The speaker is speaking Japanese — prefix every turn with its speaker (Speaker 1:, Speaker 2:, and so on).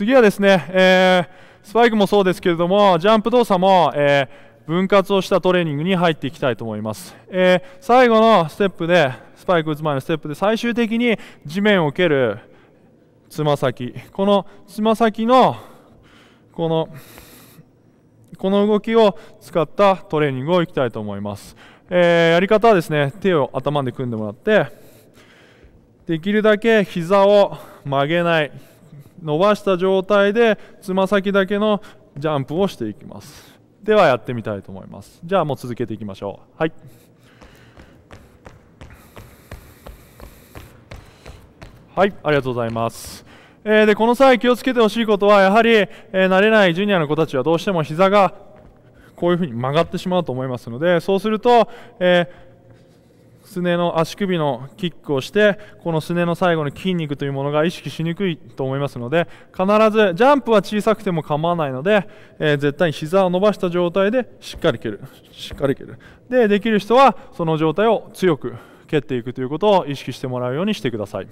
Speaker 1: 次はですね、えー、スパイクもそうですけれども、ジャンプ動作も、えー、分割をしたトレーニングに入っていきたいと思います。えー、最後のステップで、スパイク打つ前のステップで最終的に地面を蹴るつま先。このつま先の、この、この動きを使ったトレーニングをいきたいと思います。えー、やり方はですね、手を頭で組んでもらって、できるだけ膝を曲げない伸ばした状態でつま先だけのジャンプをしていきますではやってみたいと思いますじゃあもう続けていきましょうはいはいありがとうございますえー、でこの際気をつけてほしいことはやはり、えー、慣れないジュニアの子たちはどうしても膝がこういうふうに曲がってしまうと思いますのでそうすると、えーすねの足首のキックをしてこのすねの最後の筋肉というものが意識しにくいと思いますので必ずジャンプは小さくても構わないので、えー、絶対に膝を伸ばした状態でしっかり蹴るしっかり蹴るでできる人はその状態を強く蹴っていくということを意識してもらうようにしてください。